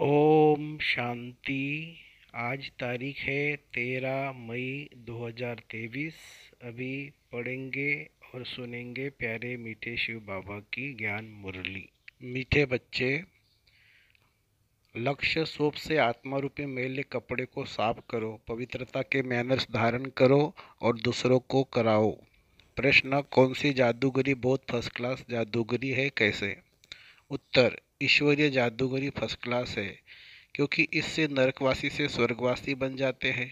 ओम शांति आज तारीख है तेरह मई 2023 अभी पढ़ेंगे और सुनेंगे प्यारे मीठे शिव बाबा की ज्ञान मुरली मीठे बच्चे लक्ष्य सोप से आत्मा रूपी मेले कपड़े को साफ करो पवित्रता के मैनर्स धारण करो और दूसरों को कराओ प्रश्न कौन सी जादूगरी बहुत फर्स्ट क्लास जादूगरी है कैसे उत्तर ईश्वरीय जादूगरी फर्स्ट क्लास है क्योंकि इससे नरकवासी से स्वर्गवासी बन जाते हैं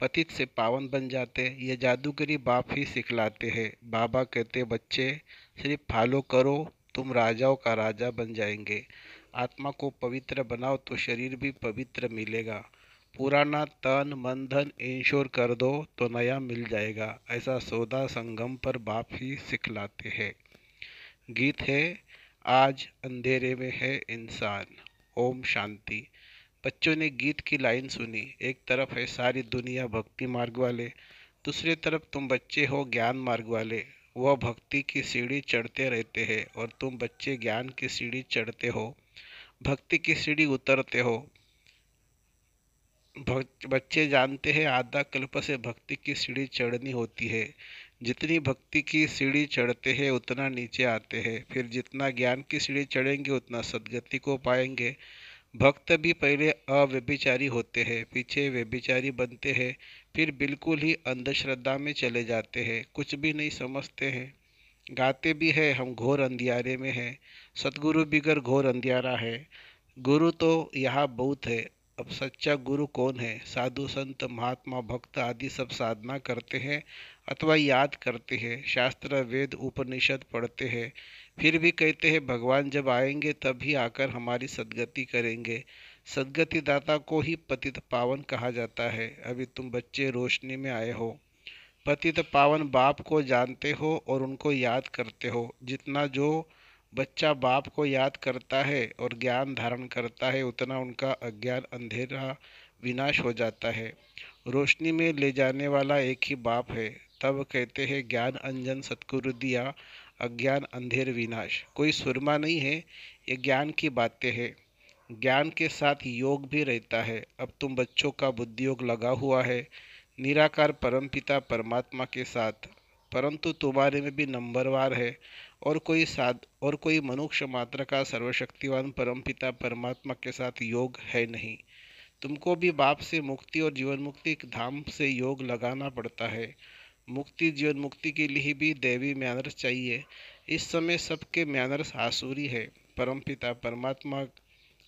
पतित से पावन बन जाते हैं यह जादूगरी बाप ही सिखलाते हैं बाबा कहते बच्चे सिर्फ फॉलो करो तुम राजाओं का राजा बन जाएंगे आत्मा को पवित्र बनाओ तो शरीर भी पवित्र मिलेगा पुराना तन मन धन इंश्योर कर दो तो नया मिल जाएगा ऐसा सौदा संगम पर बाप ही सिखलाते हैं गीत है आज अंधेरे में है इंसान ओम शांति बच्चों ने गीत की लाइन सुनी एक तरफ है सारी दुनिया भक्ति मार्ग वाले दूसरी तरफ तुम बच्चे हो ज्ञान मार्ग वाले वह भक्ति की सीढ़ी चढ़ते रहते हैं और तुम बच्चे ज्ञान की सीढ़ी चढ़ते हो भक्ति की सीढ़ी उतरते हो बच्चे जानते हैं आधा कल्प से भक्ति की सीढ़ी चढ़नी होती है जितनी भक्ति की सीढ़ी चढ़ते हैं उतना नीचे आते हैं फिर जितना ज्ञान की सीढ़ी चढ़ेंगे उतना सदगति को पाएंगे भक्त भी पहले अव्यभिचारी होते हैं पीछे व्यभिचारी बनते हैं फिर बिल्कुल ही अंधश्रद्धा में चले जाते हैं कुछ भी नहीं समझते हैं गाते भी है हम घोर अंधियारे में हैं सतगुरु बिगर घोर अंधियारा है गुरु तो यहाँ बहुत है अब सच्चा गुरु कौन है साधु संत महात्मा भक्त आदि सब साधना करते हैं अथवा याद करते हैं शास्त्र वेद उपनिषद पढ़ते हैं फिर भी कहते हैं भगवान जब आएंगे तभी आकर हमारी सदगति करेंगे सदगति दाता को ही पतित पावन कहा जाता है अभी तुम बच्चे रोशनी में आए हो पतित पावन बाप को जानते हो और उनको याद करते हो जितना जो बच्चा बाप को याद करता है और ज्ञान धारण करता है उतना उनका अज्ञान अंधेरा विनाश हो जाता है रोशनी में ले जाने वाला एक ही बाप है तब कहते हैं ज्ञान अंजन सतगुरु दिया अज्ञान अंधेर विनाश कोई सुरमा नहीं है ये ज्ञान की बातें हैं ज्ञान के साथ योग भी रहता है अब तुम बच्चों का बुद्धि योग लगा हुआ है निराकार परमपिता परमात्मा के साथ परंतु तुम्हारे में भी नंबरवार है और कोई साध और कोई मनुष्य मात्र का सर्वशक्तिवान परमपिता परमात्मा के साथ योग है नहीं तुमको भी बाप से मुक्ति और जीवन मुक्ति धाम से योग लगाना पड़ता है मुक्ति जीवन मुक्ति के लिए भी दैवी म्यानर्स चाहिए इस समय सबके म्यानरस आसुरी है परम पिता परमात्मा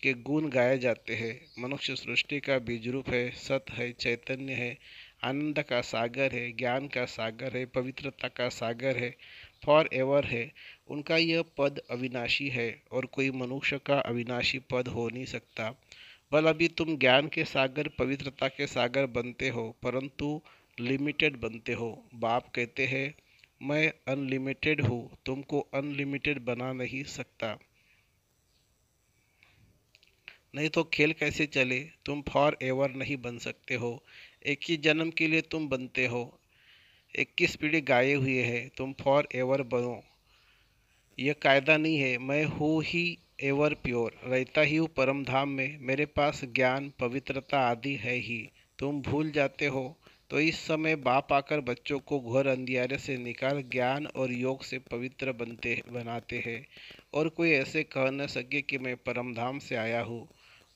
के गुण गाए जाते हैं मनुष्य सृष्टि का बीज रूप है सत है चैतन्य है आनंद का सागर है ज्ञान का सागर है पवित्रता का सागर है फॉर एवर है उनका यह पद अविनाशी है और कोई मनुष्य का अविनाशी पद हो नहीं सकता बल अभी तुम ज्ञान के सागर पवित्रता के सागर बनते हो परंतु लिमिटेड बनते हो बाप कहते हैं मैं अनलिमिटेड हूँ तुमको अनलिमिटेड बना नहीं सकता नहीं तो खेल कैसे चले तुम फॉर एवर नहीं बन सकते हो एक ही जन्म के लिए तुम बनते हो इक्कीस पीढ़ी गाए हुए हैं तुम फॉर एवर बनो यह कायदा नहीं है मैं हूँ ही एवर प्योर रहता ही हूँ परम धाम में मेरे पास ज्ञान पवित्रता आदि है ही तुम भूल जाते हो तो इस समय बाप आकर बच्चों को घोर अंधियारे से निकाल ज्ञान और योग से पवित्र बनते बनाते हैं और कोई ऐसे कह न सके कि मैं परमधाम से आया हूँ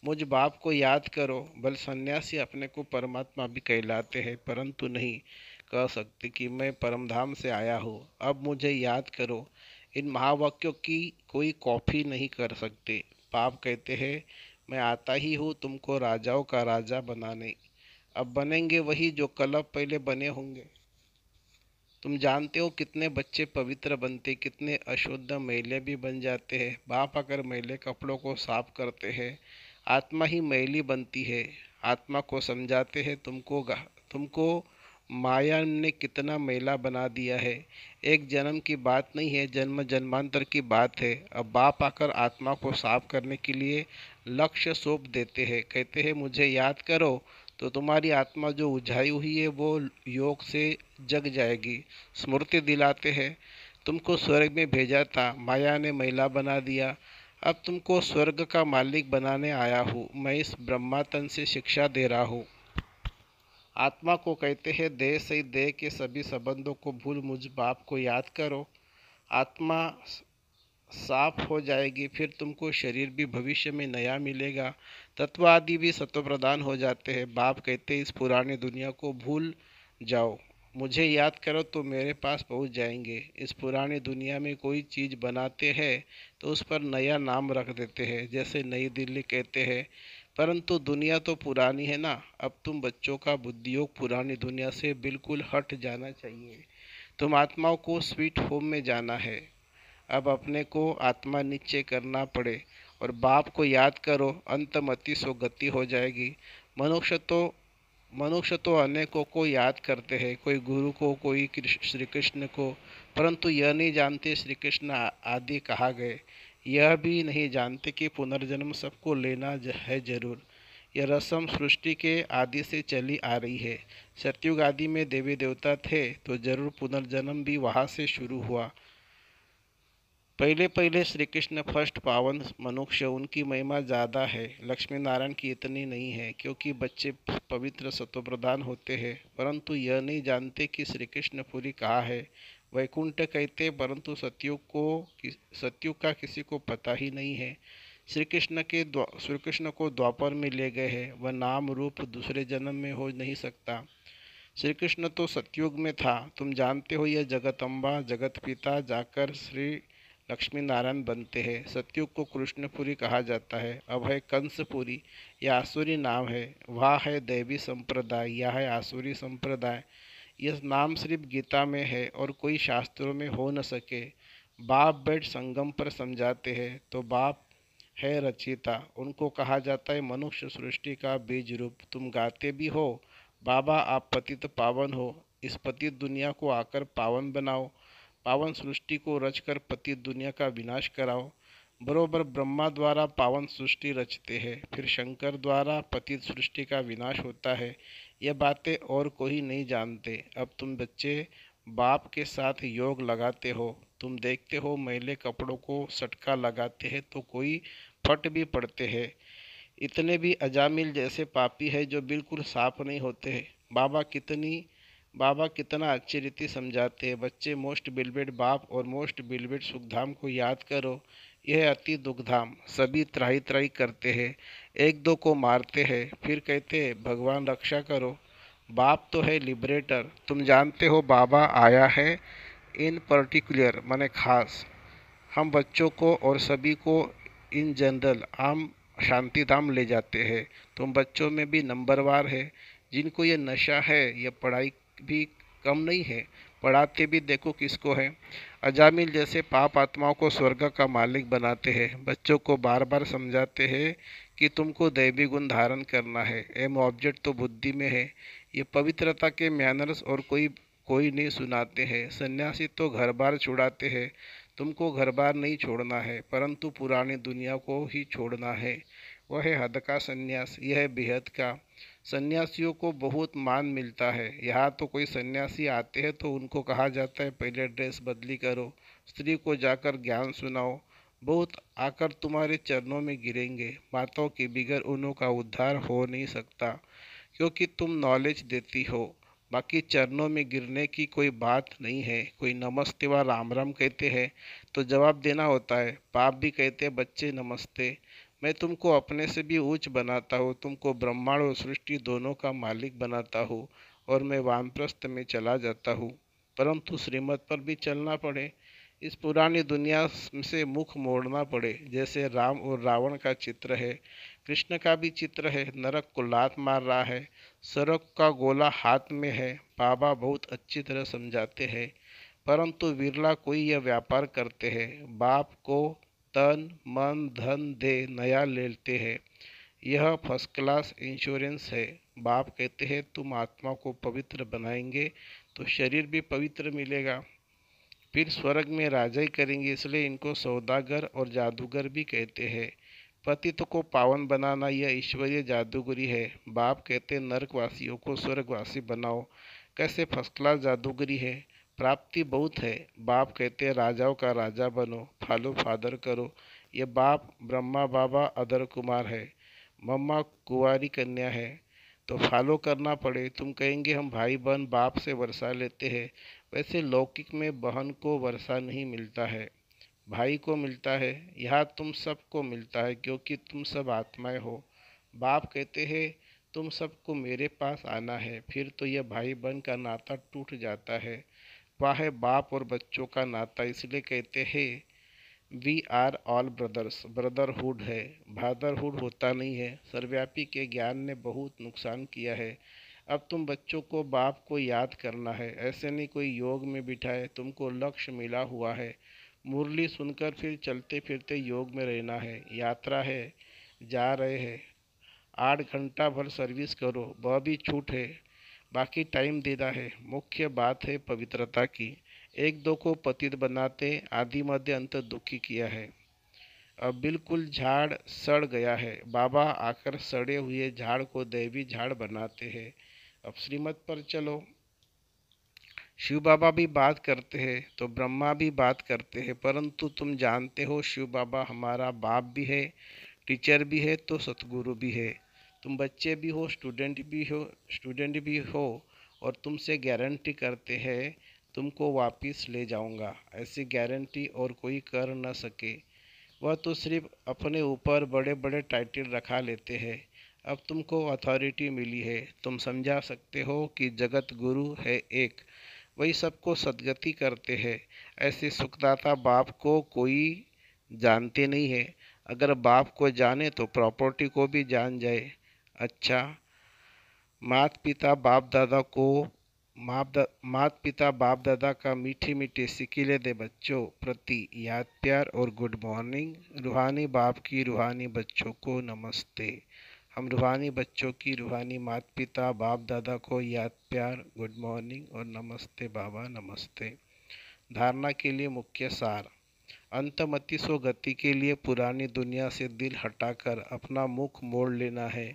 मुझ बाप को याद करो बल सन्यासी अपने को परमात्मा भी कहलाते हैं परंतु नहीं कह सकते कि मैं परमधाम से आया हूँ अब मुझे याद करो इन महावाक्यों की कोई कॉपी नहीं कर सकते पाप कहते हैं मैं आता ही हूँ तुमको राजाओं का राजा बनाने अब बनेंगे वही जो कलब पहले बने होंगे तुम जानते हो कितने बच्चे पवित्र बनते कितने अशुद्ध मैले भी बन जाते हैं बाप आकर मैले कपड़ों को साफ करते हैं आत्मा ही मैली बनती है आत्मा को समझाते हैं तुमको तुमको माया ने कितना मेला बना दिया है एक जन्म की बात नहीं है जन्म जन्मांतर की बात है अब बाप आकर आत्मा को साफ करने के लिए लक्ष्य सौंप देते हैं कहते हैं मुझे याद करो तो तुम्हारी आत्मा जो उझाई हुई है वो योग से जग जाएगी स्मृति दिलाते हैं तुमको स्वर्ग में भेजा था माया ने महिला बना दिया अब तुमको स्वर्ग का मालिक बनाने आया हूँ मैं इस ब्रह्मातन से शिक्षा दे रहा हूँ आत्मा को कहते हैं देह से देह के सभी संबंधों को भूल मुझ बाप को याद करो आत्मा साफ हो जाएगी फिर तुमको शरीर भी भविष्य में नया मिलेगा तत्व आदि भी सत्व प्रदान हो जाते हैं बाप कहते इस पुराने दुनिया को भूल जाओ मुझे याद करो तो मेरे पास पहुंच जाएंगे इस पुराने दुनिया में कोई चीज़ बनाते हैं तो उस पर नया नाम रख देते हैं जैसे नई दिल्ली कहते हैं परंतु दुनिया तो पुरानी है ना अब तुम बच्चों का बुद्धियोग पुरानी दुनिया से बिल्कुल हट जाना चाहिए तुम आत्माओं को स्वीट होम में जाना है अब अपने को आत्मा नीचे करना पड़े और बाप को याद करो मति सो गति हो जाएगी मनुष्य तो मनुष्य तो अनेकों को याद करते हैं कोई गुरु को कोई श्री कृष्ण को परंतु यह नहीं जानते श्री कृष्ण आदि कहा गए यह भी नहीं जानते कि पुनर्जन्म सबको लेना है जरूर यह रसम सृष्टि के आदि से चली आ रही है सत्युग आदि में देवी देवता थे तो जरूर पुनर्जन्म भी वहाँ से शुरू हुआ पहले पहले श्री कृष्ण फर्स्ट पावन मनुष्य उनकी महिमा ज़्यादा है लक्ष्मी नारायण की इतनी नहीं है क्योंकि बच्चे पवित्र सत्वप्रधान होते हैं परंतु यह नहीं जानते कि श्री कृष्ण पूरी कहाँ है वैकुंठ कहते परंतु सत्यु को सत्युग का किसी को पता ही नहीं है श्री कृष्ण के श्री कृष्ण को द्वापर में ले गए हैं वह नाम रूप दूसरे जन्म में हो नहीं सकता श्री कृष्ण तो सत्युग में था तुम जानते हो यह जगत अम्बा जगत पिता जाकर श्री लक्ष्मी नारायण बनते हैं सत्युग को कृष्णपुरी कहा जाता है अब है कंसपुरी यह आसुरी नाम है वह है देवी संप्रदाय यह है आसुरी संप्रदाय यह नाम सिर्फ गीता में है और कोई शास्त्रों में हो न सके बाप बैठ संगम पर समझाते हैं तो बाप है रचिता उनको कहा जाता है मनुष्य सृष्टि का बीज रूप तुम गाते भी हो बाबा आप पतित पावन हो इस पतित दुनिया को आकर पावन बनाओ पावन सृष्टि को रचकर पति दुनिया का विनाश कराओ बरोबर ब्रह्मा द्वारा पावन सृष्टि रचते हैं फिर शंकर द्वारा पतित सृष्टि का विनाश होता है यह बातें और कोई नहीं जानते अब तुम बच्चे बाप के साथ योग लगाते हो तुम देखते हो मैले कपड़ों को सटका लगाते हैं तो कोई फट भी पड़ते हैं इतने भी अजामिल जैसे पापी है जो बिल्कुल साफ नहीं होते हैं बाबा कितनी बाबा कितना अच्छी रीति समझाते हैं बच्चे मोस्ट बिलबेड बाप और मोस्ट बिलबेड सुखधाम को याद करो यह अति दुखधाम सभी त्राही त्राही करते हैं एक दो को मारते हैं फिर कहते हैं भगवान रक्षा करो बाप तो है लिबरेटर तुम जानते हो बाबा आया है इन पर्टिकुलर माने खास हम बच्चों को और सभी को इन जनरल आम शांति धाम ले जाते हैं तुम बच्चों में भी नंबरवार है जिनको ये नशा है ये पढ़ाई भी कम नहीं है पढ़ाते भी देखो किसको है अजामिल जैसे पाप आत्माओं को स्वर्ग का मालिक बनाते हैं बच्चों को बार बार समझाते हैं कि तुमको दैवी गुण धारण करना है एम ऑब्जेक्ट तो बुद्धि में है ये पवित्रता के मैनर्स और कोई कोई नहीं सुनाते हैं सन्यासी तो घर बार छुड़ाते हैं तुमको घर बार नहीं छोड़ना है परंतु पुरानी दुनिया को ही छोड़ना है वह है हद का संन्यास यह बेहद का सन्यासियों को बहुत मान मिलता है यहाँ तो कोई सन्यासी आते हैं तो उनको कहा जाता है पहले ड्रेस बदली करो स्त्री को जाकर ज्ञान सुनाओ बहुत आकर तुम्हारे चरणों में गिरेंगे माताओं के बिगैर उन्हों का उद्धार हो नहीं सकता क्योंकि तुम नॉलेज देती हो बाकी चरणों में गिरने की कोई बात नहीं है कोई नमस्ते व राम राम कहते हैं तो जवाब देना होता है पाप भी कहते हैं बच्चे नमस्ते मैं तुमको अपने से भी ऊंच बनाता हूँ तुमको ब्रह्मांड और सृष्टि दोनों का मालिक बनाता हूँ और मैं वामप्रस्थ में चला जाता हूँ परंतु श्रीमत पर भी चलना पड़े इस पुरानी दुनिया से मुख मोड़ना पड़े जैसे राम और रावण का चित्र है कृष्ण का भी चित्र है नरक को लात मार रहा है सरक का गोला हाथ में है बाबा बहुत अच्छी तरह समझाते हैं परंतु विरला कोई यह व्यापार करते हैं बाप को तन मन धन दे नया लेते हैं यह फर्स्ट क्लास इंश्योरेंस है बाप कहते हैं तुम आत्मा को पवित्र बनाएंगे तो शरीर भी पवित्र मिलेगा फिर स्वर्ग में राजा ही करेंगे इसलिए इनको सौदागर और जादूगर भी कहते हैं पतित को पावन बनाना यह ईश्वरीय जादूगरी है बाप कहते नरकवासियों को स्वर्गवासी बनाओ कैसे फर्स्ट क्लास जादूगरी है प्राप्ति बहुत है बाप कहते हैं राजाओं का राजा बनो फालो फादर करो ये बाप ब्रह्मा बाबा अदर कुमार है मम्मा कुंवारी कन्या है तो फॉलो करना पड़े तुम कहेंगे हम भाई बहन बाप से वर्षा लेते हैं वैसे लौकिक में बहन को वर्षा नहीं मिलता है भाई को मिलता है यह तुम सबको मिलता है क्योंकि तुम सब आत्माएं हो बाप कहते हैं तुम सबको मेरे पास आना है फिर तो यह भाई बहन का नाता टूट जाता है है बाप और बच्चों का नाता इसलिए कहते हैं we are all brothers brotherhood है ब्रदरहुड होता नहीं है सर्वव्यापी के ज्ञान ने बहुत नुकसान किया है अब तुम बच्चों को बाप को याद करना है ऐसे नहीं कोई योग में बिठाए तुमको लक्ष्य मिला हुआ है मुरली सुनकर फिर चलते फिरते योग में रहना है यात्रा है जा रहे हैं आठ घंटा भर सर्विस करो वह भी छूट है बाकी टाइम देना है मुख्य बात है पवित्रता की एक दो को पतित बनाते आदि मध्य अंत दुखी किया है अब बिल्कुल झाड़ सड़ गया है बाबा आकर सड़े हुए झाड़ को दैवी झाड़ बनाते हैं अब श्रीमत पर चलो शिव बाबा भी बात करते हैं तो ब्रह्मा भी बात करते हैं परंतु तुम जानते हो शिव बाबा हमारा बाप भी है टीचर भी है तो सतगुरु भी है तुम बच्चे भी हो स्टूडेंट भी हो स्टूडेंट भी हो और तुमसे गारंटी करते हैं तुमको वापस ले जाऊंगा ऐसी गारंटी और कोई कर न सके वह तो सिर्फ अपने ऊपर बड़े बड़े टाइटल रखा लेते हैं अब तुमको अथॉरिटी मिली है तुम समझा सकते हो कि जगत गुरु है एक वही सबको सदगति करते हैं ऐसे सुखदाता बाप को कोई जानते नहीं है अगर बाप को जाने तो प्रॉपर्टी को भी जान जाए अच्छा मात पिता बाप दादा को माप दा, मात पिता बाप दादा का मीठे मीठे सिकीले दे बच्चों प्रति याद प्यार और गुड मॉर्निंग रूहानी बाप की रूहानी बच्चों को नमस्ते हम रूहानी बच्चों की रूहानी मात पिता बाप दादा को याद प्यार गुड मॉर्निंग और नमस्ते बाबा नमस्ते धारणा के लिए मुख्य सार अंतमति सो गति के लिए पुरानी दुनिया से दिल हटाकर अपना मुख मोड़ लेना है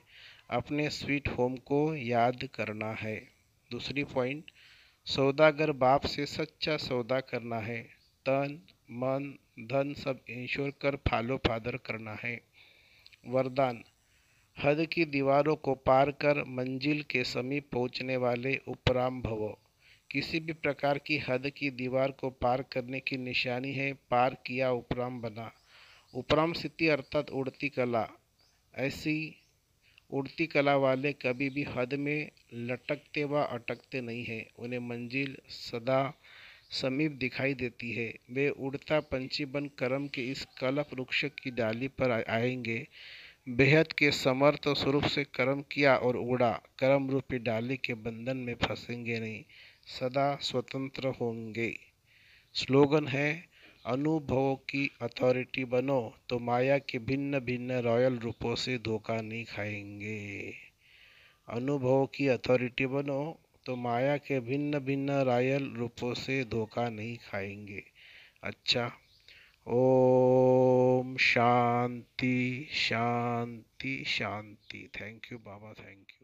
अपने स्वीट होम को याद करना है दूसरी पॉइंट सौदागर बाप से सच्चा सौदा करना है तन मन धन सब इंश्योर कर फालो फादर करना है वरदान हद की दीवारों को पार कर मंजिल के समीप पहुंचने वाले उपराम भवो किसी भी प्रकार की हद की दीवार को पार करने की निशानी है पार किया उपराम बना उपराम स्थिति अर्थात उड़ती कला ऐसी उड़ती कला वाले कभी भी हद में लटकते व अटकते नहीं हैं उन्हें मंजिल सदा समीप दिखाई देती है वे उड़ता पंछी बन कर्म के इस कलप वृक्ष की डाली पर आएंगे बेहद के समर्थ स्वरूप से कर्म किया और उड़ा कर्म रूपी डाली के बंधन में फंसेंगे नहीं सदा स्वतंत्र होंगे स्लोगन है अनुभव की अथॉरिटी बनो तो माया के भिन्न भिन्न रॉयल रूपों से धोखा नहीं खाएंगे अनुभव की अथॉरिटी बनो तो माया के भिन्न भिन्न रॉयल रूपों से धोखा नहीं खाएंगे अच्छा ओम शांति शांति शांति थैंक यू बाबा थैंक यू